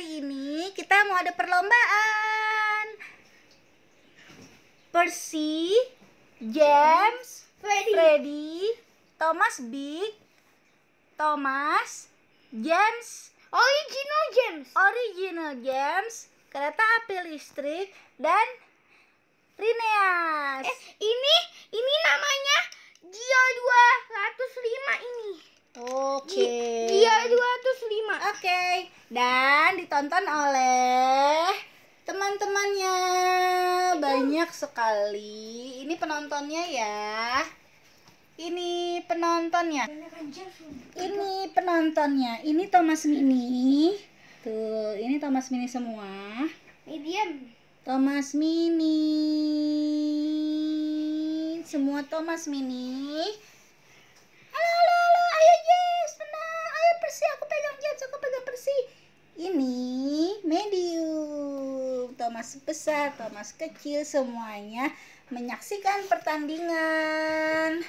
hari ini kita mau ada perlombaan Percy, James, Freddy, Freddy Thomas Big, Thomas, James Original James Original James Kereta api listrik dan Rineas eh, Ini, ini namanya Gio 205 ini Oke okay. Oke, dan ditonton oleh teman-temannya banyak sekali. Ini penontonnya ya. Ini penontonnya. Ini penontonnya. Ini Thomas Mini. Tuh, ini Thomas Mini semua. Medium. Thomas Mini. Semua Thomas Mini. Thomas besar, Thomas kecil semuanya menyaksikan pertandingan.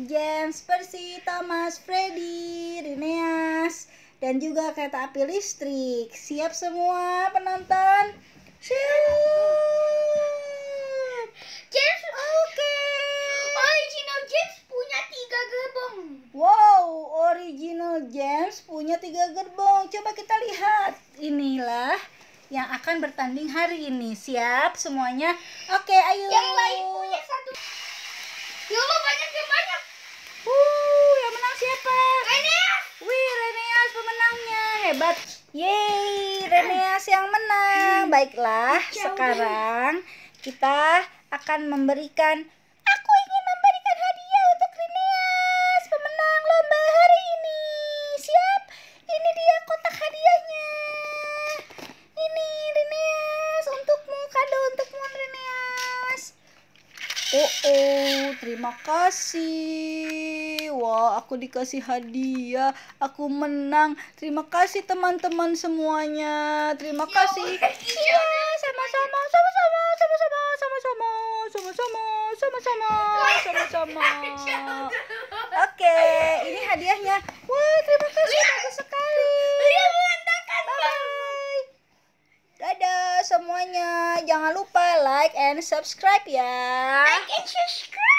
James, Percy, Thomas, Freddy, Rineas, dan juga kereta api listrik. Siap semua penonton? Siap. James. Oke. Okay. Original James punya tiga gerbong. Wow, original James punya tiga gerbong. Coba kita lihat. Inilah yang akan bertanding hari ini. Siap semuanya? Oke, ayo. Yang lain punya satu. yuk ya banyak yang banyak. Uh, yang menang siapa? Reneas. Wih, Reneas pemenangnya. Hebat. Yeay, Reneas yang menang. Hmm. Baiklah, sekarang kita akan memberikan Oh, oh, terima kasih. Wah, aku dikasih hadiah. Aku menang. Terima kasih teman-teman semuanya. Terima kasih. Iya, sama-sama, sama-sama, sama-sama, sama-sama, sama-sama, sama-sama, sama-sama. Oke. Okay. like and subscribe ya. Like and subscribe.